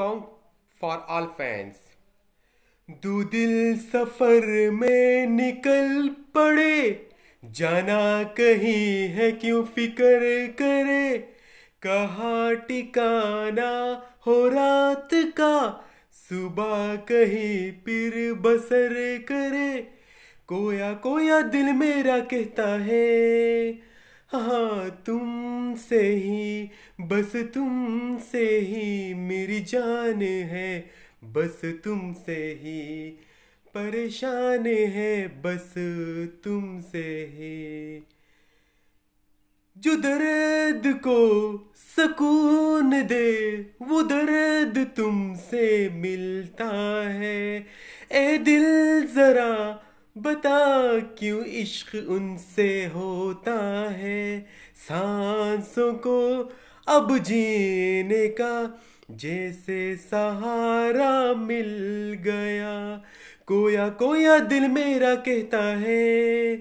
song for all fans दो दिल सफर में निकल पड़े जाना कहीं है क्यों फिक्र करे कहा टिकाना हो रात का सुबह कहीं फिर बसर करे कोया कोया दिल मेरा कहता है हाँ तुम से ही बस तुम से ही मेरी जान है बस तुम से ही परेशान है बस तुम से ही जो दर्द को सुकून दे वो दर्द तुमसे मिलता है ए दिल ज़रा बता क्यों इश्क उनसे होता है सांसों को अब जीने का जैसे सहारा मिल गया कोया कोया दिल मेरा कहता है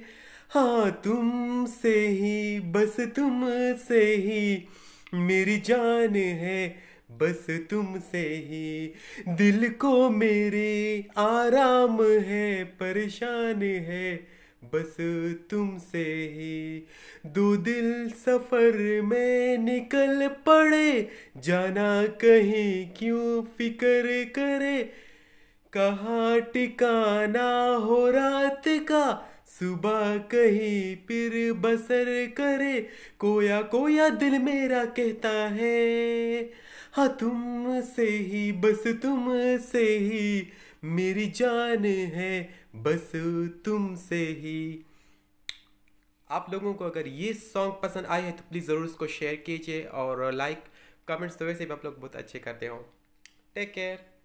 हाँ तुम से ही बस तुम से ही मेरी जान है बस तुमसे ही दिल को मेरे आराम है परेशान है बस तुमसे ही दो दिल सफ़र में निकल पड़े जाना कहीं क्यों फिक्र करे कहाँ टिकाना हो रात का सुबह कहीं फिर बसर करे कोया कोया दिल मेरा कहता है हाँ तुम से ही बस तुम से ही मेरी जान है बस तुम से ही आप लोगों को अगर ये सॉन्ग पसंद आए है तो प्लीज़ ज़रूर इसको शेयर कीजिए और लाइक कमेंट्स तो वैसे भी आप लोग बहुत अच्छे करते हो टेक केयर